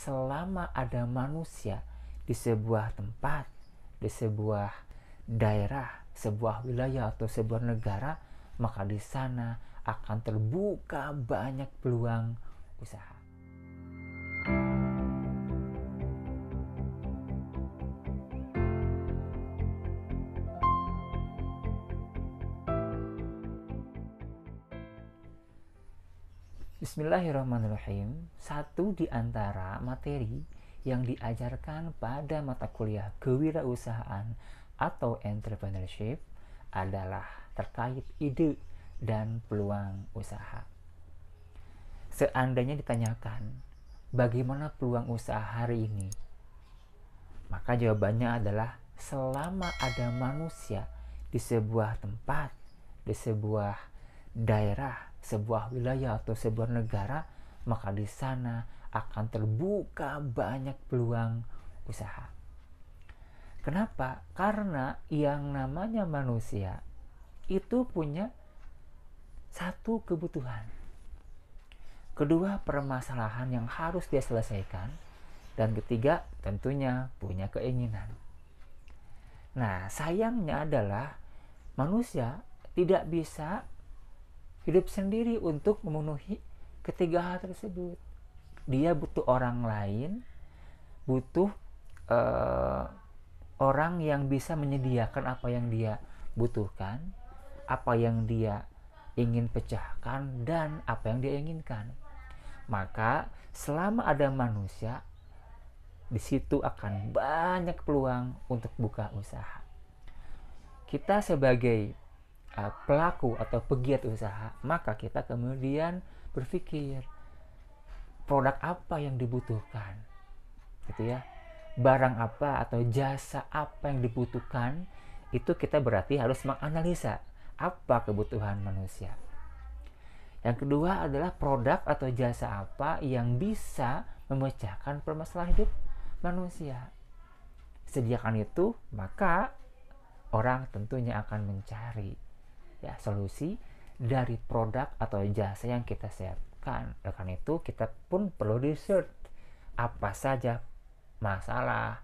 selama ada manusia di sebuah tempat, di sebuah daerah, sebuah wilayah atau sebuah negara, maka di sana akan terbuka banyak peluang usaha. Bismillahirrahmanirrahim. Satu di antara materi yang diajarkan pada mata kuliah kewirausahaan atau entrepreneurship adalah terkait ide dan peluang usaha. Seandainya ditanyakan, bagaimana peluang usaha hari ini? Maka jawabannya adalah selama ada manusia di sebuah tempat, di sebuah daerah, sebuah wilayah atau sebuah negara, maka di sana akan terbuka banyak peluang usaha. Kenapa? Karena yang namanya manusia itu punya satu kebutuhan. Kedua, permasalahan yang harus dia selesaikan. Dan ketiga, tentunya punya keinginan. Nah, sayangnya adalah manusia tidak bisa hidup sendiri untuk memenuhi ketiga hal tersebut. Dia butuh orang lain, butuh uh, orang yang bisa menyediakan apa yang dia butuhkan, apa yang dia ingin pecahkan, dan apa yang dia inginkan. Maka, selama ada manusia, di situ akan banyak peluang untuk buka usaha. Kita sebagai uh, pelaku atau pegiat usaha, maka kita kemudian berpikir produk apa yang dibutuhkan. Gitu ya. Barang apa atau jasa apa yang dibutuhkan, itu kita berarti harus menganalisa apa kebutuhan manusia. Yang kedua adalah produk atau jasa apa yang bisa memecahkan permasalahan hidup manusia. Sediakan itu, maka orang tentunya akan mencari ya solusi dari produk atau jasa yang kita siapkan. Oleh itu kita pun perlu research apa saja masalah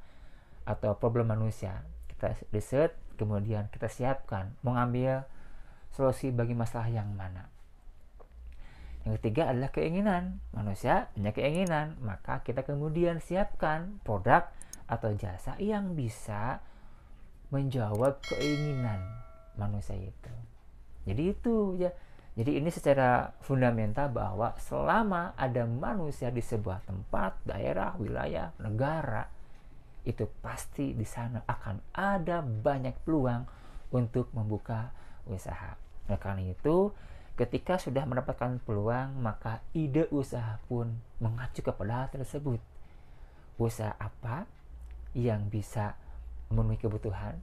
atau problem manusia. Kita research kemudian kita siapkan mengambil solusi bagi masalah yang mana. Yang ketiga adalah keinginan. Manusia punya keinginan, maka kita kemudian siapkan produk atau jasa yang bisa menjawab keinginan manusia itu. Jadi itu ya. Jadi ini secara fundamental bahwa selama ada manusia di sebuah tempat, daerah, wilayah, negara, itu pasti di sana akan ada banyak peluang untuk membuka usaha. Oleh karena itu, ketika sudah mendapatkan peluang, maka ide usaha pun mengacu kepada hal tersebut. Usaha apa yang bisa memenuhi kebutuhan?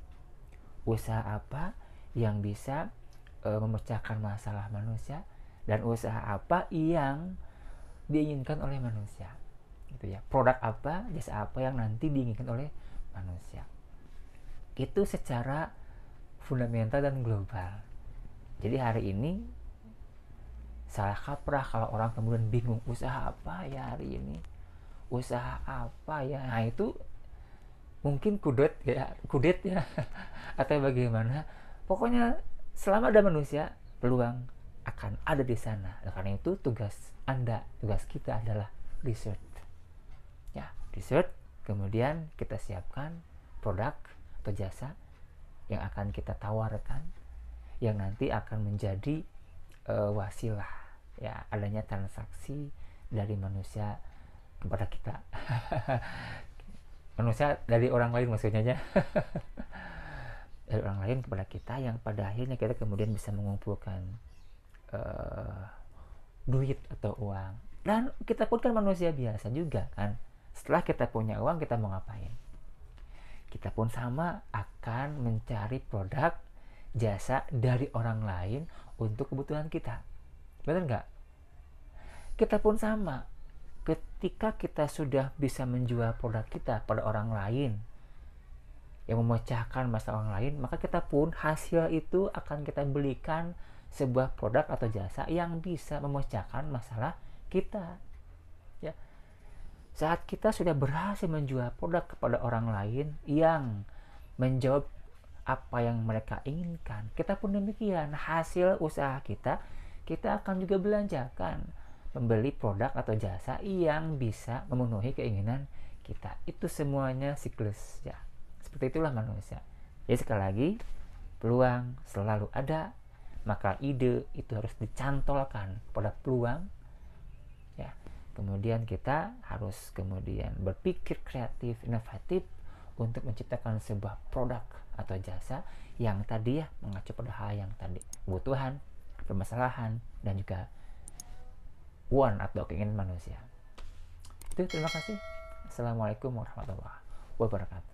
Usaha apa yang bisa e, memecahkan masalah manusia dan usaha apa yang diinginkan oleh manusia gitu ya produk apa jasa apa yang nanti diinginkan oleh manusia itu secara fundamental dan global jadi hari ini salah kaprah kalau orang kemudian bingung usaha apa ya hari ini usaha apa ya nah itu mungkin kudet ya kudet ya atau bagaimana pokoknya selama ada manusia, peluang akan ada di sana. Oleh karena itu tugas Anda, tugas kita adalah riset. Ya, riset, kemudian kita siapkan produk atau jasa yang akan kita tawarkan yang nanti akan menjadi uh, wasilah ya adanya transaksi dari manusia kepada kita. manusia dari orang lain maksudnya ya. dari orang lain kepada kita yang pada akhirnya kita kemudian bisa mengumpulkan uh, duit atau uang dan kita pun kan manusia biasa juga kan setelah kita punya uang kita mau ngapain kita pun sama akan mencari produk jasa dari orang lain untuk kebutuhan kita benar nggak kita pun sama ketika kita sudah bisa menjual produk kita pada orang lain yang memecahkan masalah orang lain, maka kita pun hasil itu akan kita belikan sebuah produk atau jasa yang bisa memecahkan masalah kita. Ya. Saat kita sudah berhasil menjual produk kepada orang lain yang menjawab apa yang mereka inginkan, kita pun demikian hasil usaha kita, kita akan juga belanjakan membeli produk atau jasa yang bisa memenuhi keinginan kita. Itu semuanya siklus ya. Seperti itulah manusia. Jadi sekali lagi, peluang selalu ada, maka ide itu harus dicantolkan pada peluang. Ya. Kemudian kita harus kemudian berpikir kreatif, inovatif untuk menciptakan sebuah produk atau jasa yang tadi ya mengacu pada hal yang tadi kebutuhan, permasalahan dan juga want atau keinginan manusia. Itu terima kasih. Assalamualaikum warahmatullahi wabarakatuh.